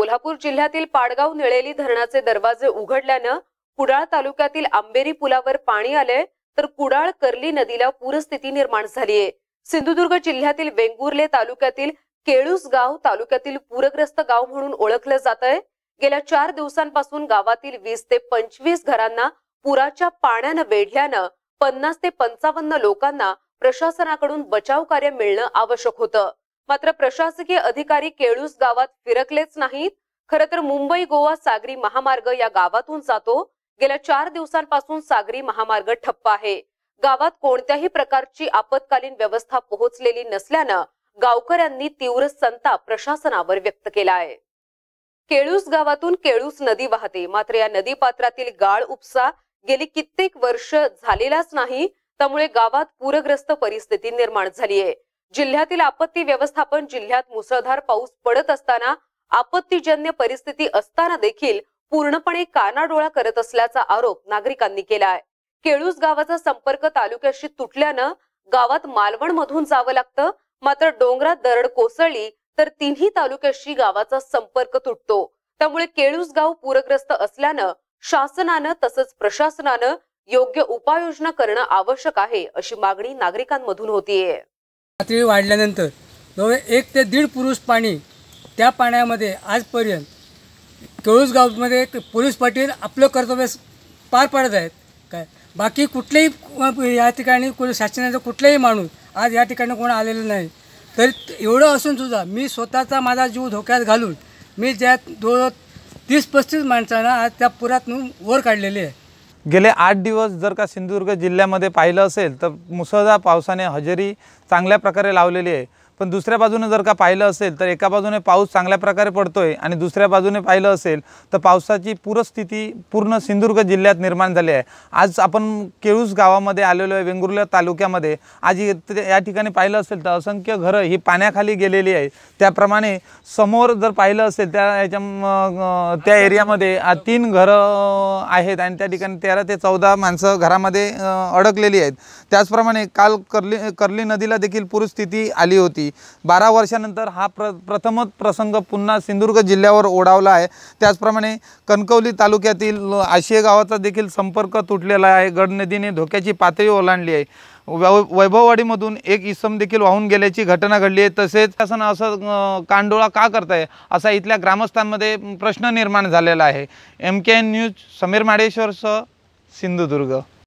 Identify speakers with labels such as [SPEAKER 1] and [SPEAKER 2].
[SPEAKER 1] कोल्हापूर जिल्ह्यातील पाडगाव निळेली धरणाचे दरवाजे उघडल्यानं कुडाळ तालुक्यातील आंबेरी पुलावर पाणी आले तर कुडाळ कर्ली नदीला पूरस्थिती निर्माण झालीय सिंधुदुर्ग जिल्ह्यातील वेंगुर्ले तालुक्यातील केळूस गाव तालुक्यातील पूरग्रस्त गाव म्हणून ओळखलं जात आहे गेल्या चार दिवसांपासून गावातील वीस ते पंचवीस घरांना पुराच्या पाण्यानं वेढल्यानं पन्नास ते पंचावन्न लोकांना प्रशासनाकडून बचाव कार्य मिळणं आवश्यक होतं मात्र प्रशासकीय अधिकारी केळूस गावात फिरकलेच नाहीत खरं तर मुंबई गोवा सागरी महामार्ग या गावातून जातो गेल्या चार दिवसांपासून सागरी महामार्ग ठप्प आहे गावात कोणत्याही प्रकारची आपत्कालीन व्यवस्था पोहोचलेली नसल्यानं गावकऱ्यांनी तीव्र संताप प्रशासनावर व्यक्त केला आहे केळूस गावातून केळूस नदी वाहते मात्र या नदी पात्रातील गाळ उपसा गेली कित्येक वर्ष झालेलाच नाही त्यामुळे गावात पूरग्रस्त परिस्थिती निर्माण झाली आहे जिल्ह्यातील आपत्ती व्यवस्थापन जिल्ह्यात मुसळधार पाऊस पडत असताना आपत्तीजन्य परिस्थिती असताना देखील पूर्णपणे कानाडोळा करत असल्याचा आरोप नागरिकांनी केला आहे केळूस गावाचा संपर्क तालुक्याशी तुटल्यानं गावात मालवण मधून जावं लागतं मात्र डोंगरात दरड कोसळली तर तिन्ही तालुक्याशी गावाचा संपर्क तुटतो त्यामुळे केळूस गाव पूरग्रस्त असल्यानं शासनानं तसंच प्रशासनानं योग्य उपाययोजना करणं आवश्यक आहे अशी मागणी नागरिकांमधून होतीये
[SPEAKER 2] पातळी वाढल्यानंतर जवळ एक ते दीड पुरुष पाणी त्या पाण्यामध्ये आजपर्यंत केळूसगावमध्ये पोलीस पाटील आपलं कर्तव्य पार पाडत आहेत काय बाकी कुठलेही या ठिकाणी कोणी शासनाचा कुठलाही माणूस आज या ठिकाणी कोण आलेलं नाही तरी एवढं असूनसुद्धा मी स्वतःचा माझा जीव धोक्यात घालून मी ज्या जवळ तीस पस्तीस माणसांना आज त्या पुरातून वर काढलेली आहे
[SPEAKER 3] गेले आठ दिवस जर का सिंधुदुर्ग जिल्ह्यामध्ये पाहिलं असेल तर मुसळधार पावसाने हजेरी चांगल्या प्रकारे लावलेली आहे पण दुसऱ्या बाजूने जर का पाहिलं असेल तर एका बाजूने पाऊस चांगल्या प्रकारे पडतो आहे आणि दुसऱ्या बाजूने पाहिलं असेल तर पावसाची पूरस्थिती पूर्ण सिंधुदुर्ग जिल्ह्यात निर्माण झाली आहे आज आपण केळूस गावामध्ये आलेलो आहे वेंगुर्ला तालुक्यामध्ये आज या ठिकाणी पाहिलं असेल तर असंख्य घरं ही पाण्याखाली गेलेली आहे त्याप्रमाणे समोर जर पाहिलं असेल त्या याच्या त्या एरियामध्ये तीन घरं आहेत आणि त्या ठिकाणी तेरा ते चौदा माणसं घरामध्ये अडकलेली आहेत त्याचप्रमाणे काल कर्ली कर्ली नदीला देखील पूरस्थिती आली होती होती बारा वर्षानंतर हा प्र प्रथमच प्रसंग पुन्हा सिंधुदुर्ग जिल्ह्यावर ओढावला आहे त्याचप्रमाणे कणकवली तालुक्यातील आशिया गावाचा देखील संपर्क तुटलेला आहे गड नदीने धोक्याची पातळी ओलांडली आहे वै वैभववाडीमधून एक इसम देखील वाहून गेल्याची घटना घडली आहे तसेच असं असं कांडोळा का करताय आहे असा इथल्या ग्रामस्थांमध्ये प्रश्न निर्माण झालेला आहे M K N news Samir माडेश्वरसह सिंधुदुर्ग